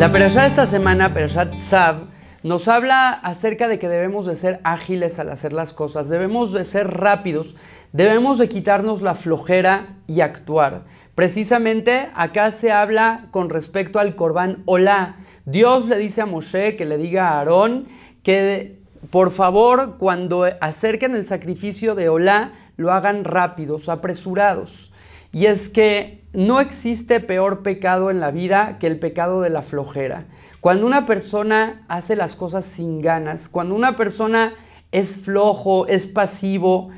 La de esta semana, perashat Tzav, nos habla acerca de que debemos de ser ágiles al hacer las cosas, debemos de ser rápidos, debemos de quitarnos la flojera y actuar. Precisamente acá se habla con respecto al corbán Olá. Dios le dice a Moshe que le diga a Aarón que por favor cuando acerquen el sacrificio de Olá lo hagan rápidos, apresurados. Y es que no existe peor pecado en la vida que el pecado de la flojera. Cuando una persona hace las cosas sin ganas, cuando una persona es flojo, es pasivo,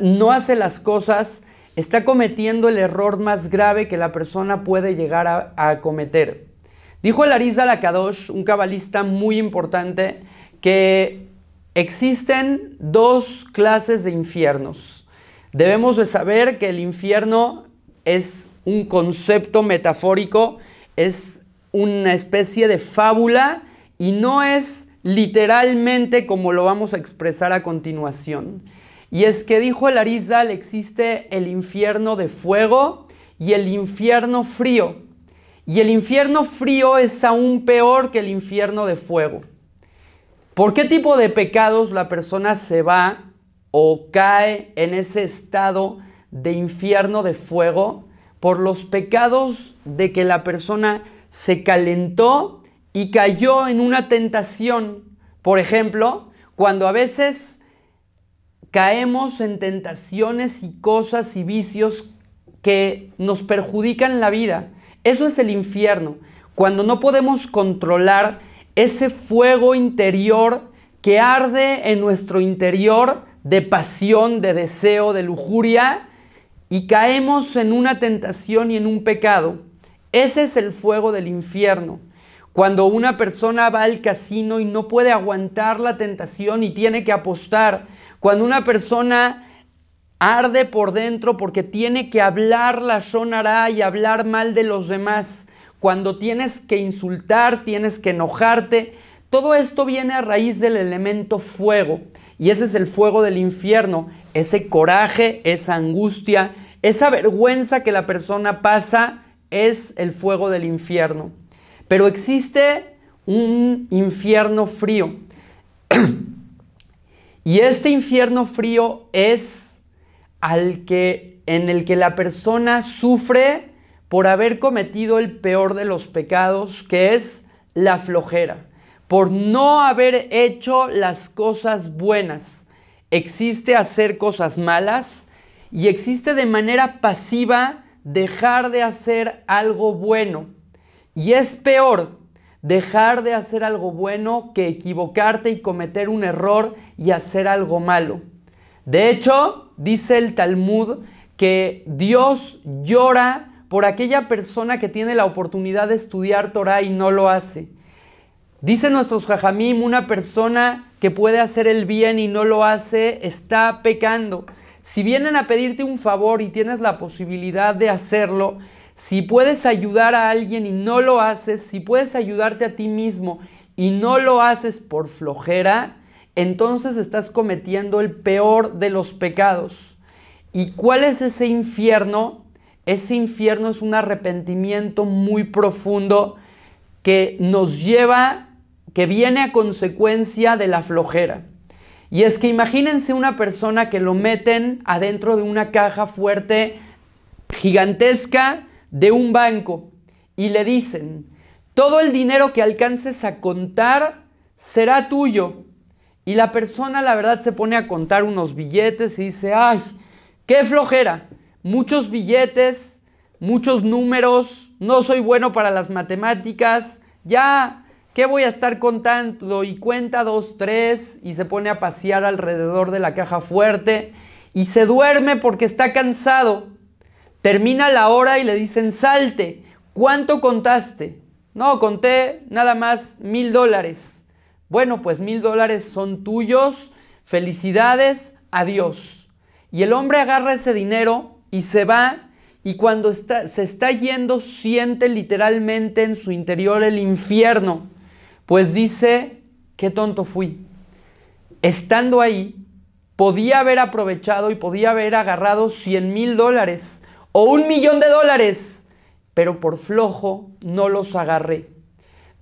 no hace las cosas, está cometiendo el error más grave que la persona puede llegar a, cometer. Dijo el Lakadosh, un cabalista muy importante, que existen dos clases de infiernos. Debemos de saber que el infierno es un concepto metafórico, es una especie de fábula y no es literalmente como lo vamos a expresar a continuación. Y es que dijo el Arizal, existe el infierno de fuego y el infierno frío. Y el infierno frío es aún peor que el infierno de fuego. ¿Por qué tipo de pecados la persona se va o cae en ese estado de infierno de fuego? por los pecados de que la persona se calentó y cayó en una tentación. Por ejemplo, cuando a veces caemos en tentaciones y cosas y vicios que nos perjudican la vida. Eso es el infierno, cuando no podemos controlar ese fuego interior que arde en nuestro interior de pasión, de deseo, de lujuria, y caemos en una tentación y en un pecado, ese es el fuego del infierno. Cuando una persona va al casino y no puede aguantar la tentación y tiene que apostar. Cuando una persona arde por dentro porque tiene que hablar la sonará y hablar mal de los demás. Cuando tienes que insultar, tienes que enojarte. Todo esto viene a raíz del elemento fuego. Y ese es el fuego del infierno ese coraje, esa angustia, esa vergüenza que la persona pasa es el fuego del infierno. Pero existe un infierno frío. y este infierno frío es al que, en el que la persona sufre por haber cometido el peor de los pecados, que es la flojera, por no haber hecho las cosas buenas existe hacer cosas malas y existe de manera pasiva dejar de hacer algo bueno. Y es peor dejar de hacer algo bueno que equivocarte y cometer un error y hacer algo malo. De hecho, dice el Talmud que Dios llora por aquella persona que tiene la oportunidad de estudiar Torah y no lo hace. Dice nuestros jajamim, una persona que puede hacer el bien y no lo hace, está pecando. Si vienen a pedirte un favor y tienes la posibilidad de hacerlo, si puedes ayudar a alguien y no lo haces, si puedes ayudarte a ti mismo y no lo haces por flojera, entonces estás cometiendo el peor de los pecados. ¿Y cuál es ese infierno? Ese infierno es un arrepentimiento muy profundo que nos lleva que viene a consecuencia de la flojera. Y es que imagínense una persona que lo meten adentro de una caja fuerte gigantesca de un banco y le dicen, todo el dinero que alcances a contar será tuyo. Y la persona la verdad se pone a contar unos billetes y dice, ay, qué flojera, muchos billetes, muchos números, no soy bueno para las matemáticas, ya ¿Qué voy a estar contando? Y cuenta dos, tres y se pone a pasear alrededor de la caja fuerte y se duerme porque está cansado. Termina la hora y le dicen, salte, ¿cuánto contaste? No, conté nada más mil dólares. Bueno, pues mil dólares son tuyos, felicidades, adiós. Y el hombre agarra ese dinero y se va y cuando está, se está yendo siente literalmente en su interior el infierno. Pues dice, qué tonto fui. Estando ahí, podía haber aprovechado y podía haber agarrado 100 mil dólares o un millón de dólares, pero por flojo no los agarré.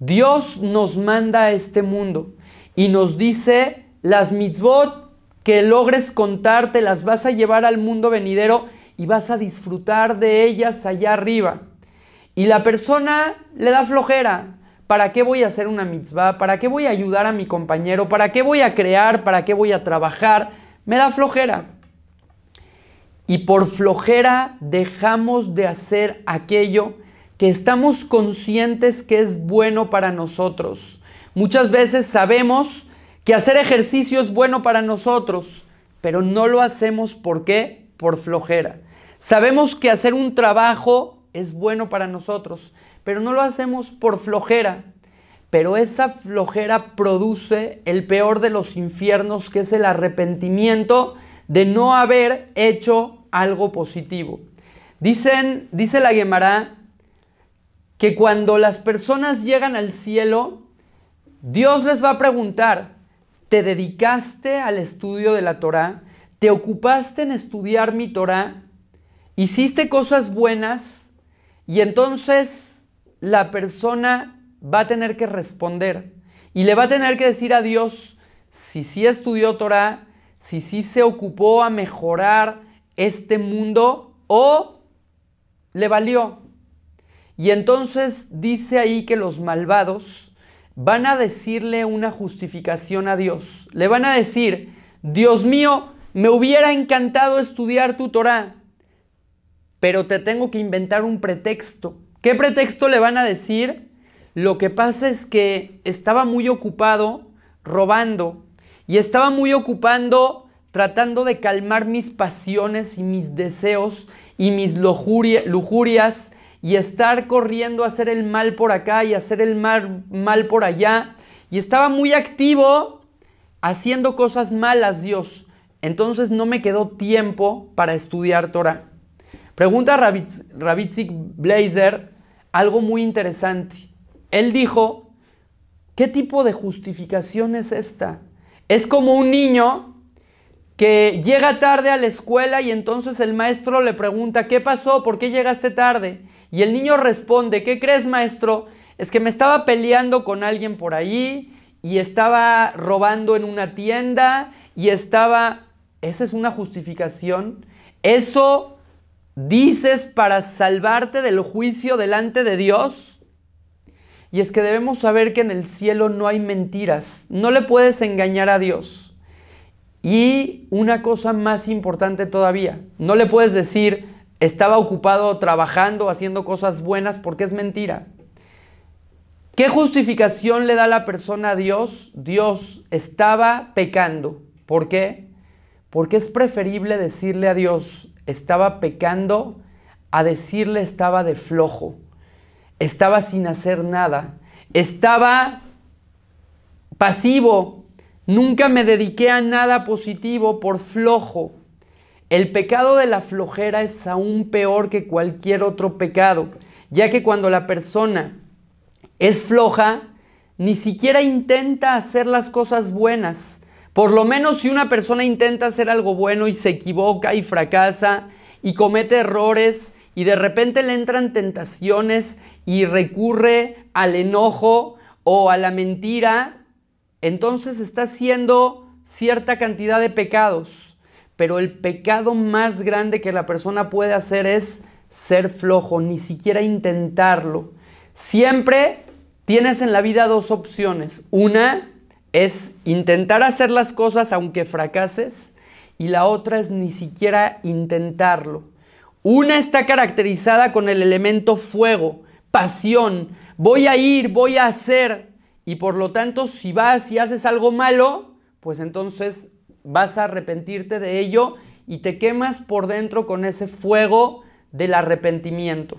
Dios nos manda a este mundo y nos dice las mitzvot que logres contarte, las vas a llevar al mundo venidero y vas a disfrutar de ellas allá arriba. Y la persona le da flojera, ¿Para qué voy a hacer una mitzvah? ¿Para qué voy a ayudar a mi compañero? ¿Para qué voy a crear? ¿Para qué voy a trabajar? Me da flojera. Y por flojera dejamos de hacer aquello que estamos conscientes que es bueno para nosotros. Muchas veces sabemos que hacer ejercicio es bueno para nosotros, pero no lo hacemos ¿por qué? Por flojera. Sabemos que hacer un trabajo es bueno para nosotros, pero no lo hacemos por flojera. Pero esa flojera produce el peor de los infiernos, que es el arrepentimiento de no haber hecho algo positivo. Dicen, dice la Gemara que cuando las personas llegan al cielo, Dios les va a preguntar, ¿te dedicaste al estudio de la Torá? ¿Te ocupaste en estudiar mi Torá? ¿Hiciste cosas buenas? Y entonces la persona va a tener que responder y le va a tener que decir a Dios si sí estudió Torah, si sí se ocupó a mejorar este mundo o le valió. Y entonces dice ahí que los malvados van a decirle una justificación a Dios. Le van a decir, Dios mío, me hubiera encantado estudiar tu Torah, pero te tengo que inventar un pretexto ¿Qué pretexto le van a decir? Lo que pasa es que estaba muy ocupado robando y estaba muy ocupando tratando de calmar mis pasiones y mis deseos y mis lujurias y estar corriendo a hacer el mal por acá y hacer el mal, mal por allá. Y estaba muy activo haciendo cosas malas, Dios. Entonces no me quedó tiempo para estudiar Torah. Pregunta Ravitsik Blazer algo muy interesante. Él dijo, ¿qué tipo de justificación es esta? Es como un niño que llega tarde a la escuela y entonces el maestro le pregunta, ¿qué pasó? ¿Por qué llegaste tarde? Y el niño responde, ¿qué crees maestro? Es que me estaba peleando con alguien por ahí y estaba robando en una tienda y estaba... Esa es una justificación. Eso dices para salvarte del juicio delante de Dios? Y es que debemos saber que en el cielo no hay mentiras, no le puedes engañar a Dios. Y una cosa más importante todavía, no le puedes decir estaba ocupado trabajando, haciendo cosas buenas, porque es mentira. ¿Qué justificación le da la persona a Dios? Dios estaba pecando. ¿Por qué? Porque es preferible decirle a Dios, estaba pecando a decirle estaba de flojo, estaba sin hacer nada, estaba pasivo, nunca me dediqué a nada positivo por flojo. El pecado de la flojera es aún peor que cualquier otro pecado, ya que cuando la persona es floja, ni siquiera intenta hacer las cosas buenas, por lo menos si una persona intenta hacer algo bueno y se equivoca y fracasa y comete errores y de repente le entran tentaciones y recurre al enojo o a la mentira, entonces está haciendo cierta cantidad de pecados. Pero el pecado más grande que la persona puede hacer es ser flojo, ni siquiera intentarlo. Siempre tienes en la vida dos opciones. Una, es intentar hacer las cosas aunque fracases y la otra es ni siquiera intentarlo. Una está caracterizada con el elemento fuego, pasión, voy a ir, voy a hacer y por lo tanto si vas y haces algo malo, pues entonces vas a arrepentirte de ello y te quemas por dentro con ese fuego del arrepentimiento.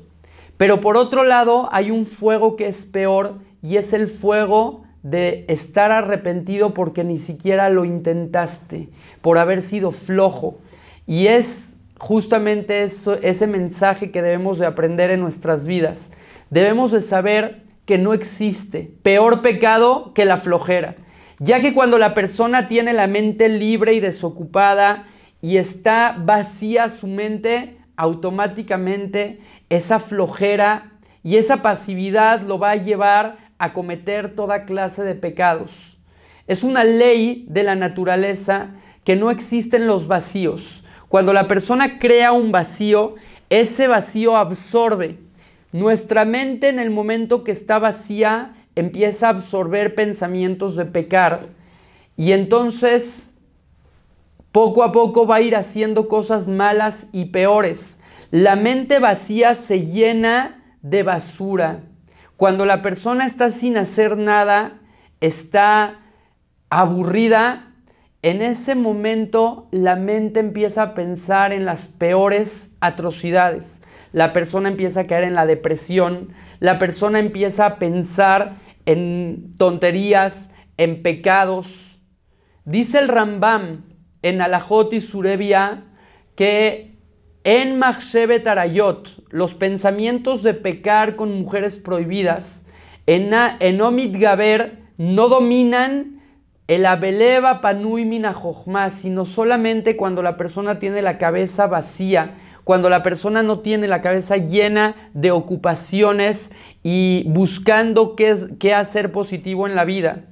Pero por otro lado hay un fuego que es peor y es el fuego de estar arrepentido porque ni siquiera lo intentaste, por haber sido flojo. Y es justamente ese mensaje que debemos de aprender en nuestras vidas. Debemos de saber que no existe peor pecado que la flojera, ya que cuando la persona tiene la mente libre y desocupada y está vacía su mente, automáticamente esa flojera y esa pasividad lo va a llevar a cometer toda clase de pecados. Es una ley de la naturaleza que no existen los vacíos. Cuando la persona crea un vacío, ese vacío absorbe. Nuestra mente en el momento que está vacía empieza a absorber pensamientos de pecar y entonces poco a poco va a ir haciendo cosas malas y peores. La mente vacía se llena de basura. Cuando la persona está sin hacer nada, está aburrida, en ese momento la mente empieza a pensar en las peores atrocidades. La persona empieza a caer en la depresión, la persona empieza a pensar en tonterías, en pecados. Dice el Rambam en Alajot y Surebia que en machshevet Arayot, los pensamientos de pecar con mujeres prohibidas, en, en Omid Gaber, no dominan el Abeleva Panui jochma sino solamente cuando la persona tiene la cabeza vacía, cuando la persona no tiene la cabeza llena de ocupaciones y buscando qué, qué hacer positivo en la vida.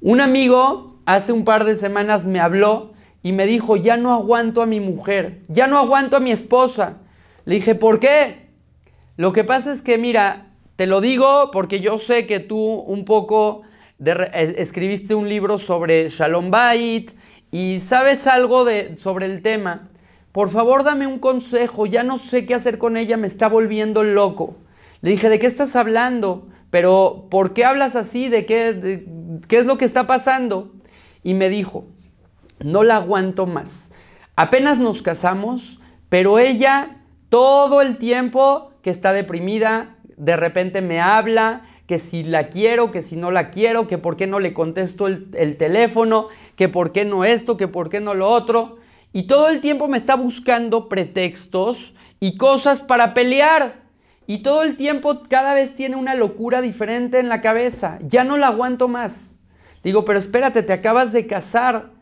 Un amigo hace un par de semanas me habló y me dijo, ya no aguanto a mi mujer, ya no aguanto a mi esposa. Le dije, ¿por qué? Lo que pasa es que, mira, te lo digo porque yo sé que tú un poco eh, escribiste un libro sobre Shalom y sabes algo de, sobre el tema. Por favor, dame un consejo, ya no sé qué hacer con ella, me está volviendo loco. Le dije, ¿de qué estás hablando? Pero, ¿por qué hablas así? ¿De qué, qué es lo que está pasando? Y me dijo, no la aguanto más. Apenas nos casamos, pero ella todo el tiempo que está deprimida, de repente me habla, que si la quiero, que si no la quiero, que por qué no le contesto el, teléfono, que por qué no esto, que por qué no lo otro. Y todo el tiempo me está buscando pretextos y cosas para pelear. Y todo el tiempo cada vez tiene una locura diferente en la cabeza. Ya no la aguanto más. Digo, pero espérate, te acabas de casar.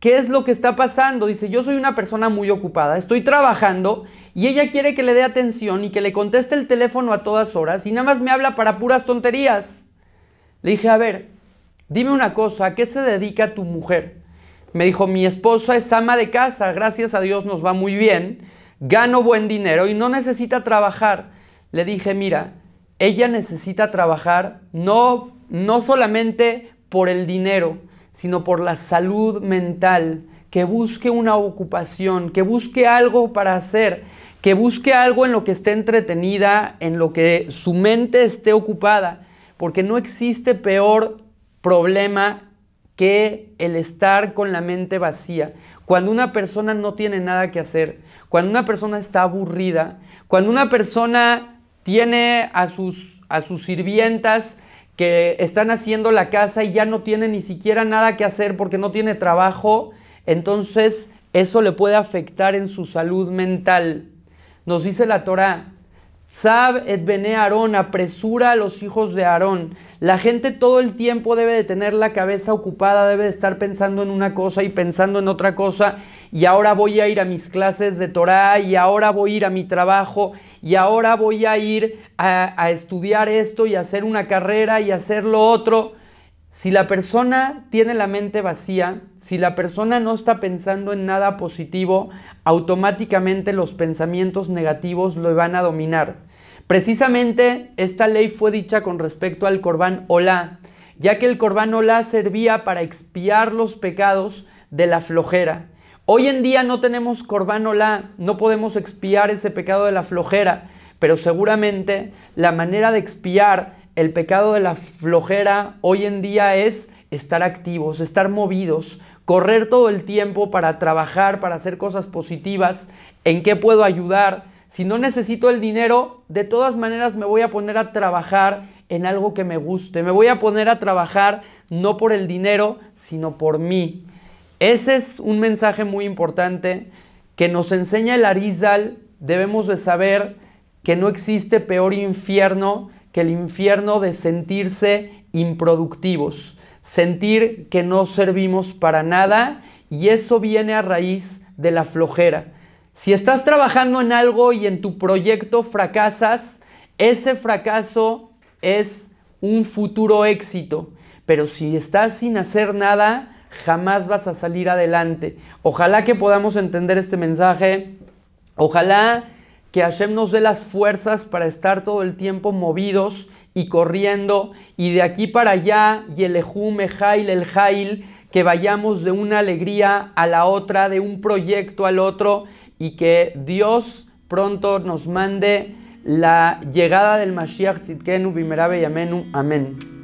¿Qué es lo que está pasando? Dice, yo soy una persona muy ocupada, estoy trabajando y ella quiere que le dé atención y que le conteste el teléfono a todas horas y nada más me habla para puras tonterías. Le dije, a ver, dime una cosa, ¿a qué se dedica tu mujer? Me dijo, mi esposa es ama de casa, gracias a Dios nos va muy bien, gano buen dinero y no necesita trabajar. Le dije, mira, ella necesita trabajar no, no solamente por el dinero, sino por la salud mental, que busque una ocupación, que busque algo para hacer, que busque algo en lo que esté entretenida, en lo que su mente esté ocupada, porque no existe peor problema que el estar con la mente vacía. Cuando una persona no tiene nada que hacer, cuando una persona está aburrida, cuando una persona tiene a sus, a sus sirvientas, que están haciendo la casa y ya no tiene ni siquiera nada que hacer porque no tiene trabajo, entonces eso le puede afectar en su salud mental. Nos dice la Torah, Sab et Aarón, apresura a los hijos de Aarón. La gente todo el tiempo debe de tener la cabeza ocupada, debe de estar pensando en una cosa y pensando en otra cosa. Y ahora voy a ir a mis clases de Torah, y ahora voy a ir a mi trabajo, y ahora voy a ir a, a estudiar esto y hacer una carrera y hacer lo otro. Si la persona tiene la mente vacía, si la persona no está pensando en nada positivo, automáticamente los pensamientos negativos lo van a dominar. Precisamente esta ley fue dicha con respecto al Corbán Olá, ya que el Corbán Olá servía para expiar los pecados de la flojera. Hoy en día no tenemos Corbán Olá, no podemos expiar ese pecado de la flojera, pero seguramente la manera de expiar el pecado de la flojera hoy en día es estar activos, estar movidos, correr todo el tiempo para trabajar, para hacer cosas positivas, en qué puedo ayudar. Si no necesito el dinero, de todas maneras me voy a poner a trabajar en algo que me guste. Me voy a poner a trabajar no por el dinero, sino por mí. Ese es un mensaje muy importante que nos enseña el Arizal. Debemos de saber que no existe peor infierno que el infierno de sentirse improductivos, sentir que no servimos para nada y eso viene a raíz de la flojera. Si estás trabajando en algo y en tu proyecto fracasas, ese fracaso es un futuro éxito. Pero si estás sin hacer nada, jamás vas a salir adelante. Ojalá que podamos entender este mensaje. Ojalá que Hashem nos dé las fuerzas para estar todo el tiempo movidos y corriendo y de aquí para allá y el el jail que vayamos de una alegría a la otra, de un proyecto al otro y que Dios pronto nos mande la llegada del Mashiach Bimerabe y Amén.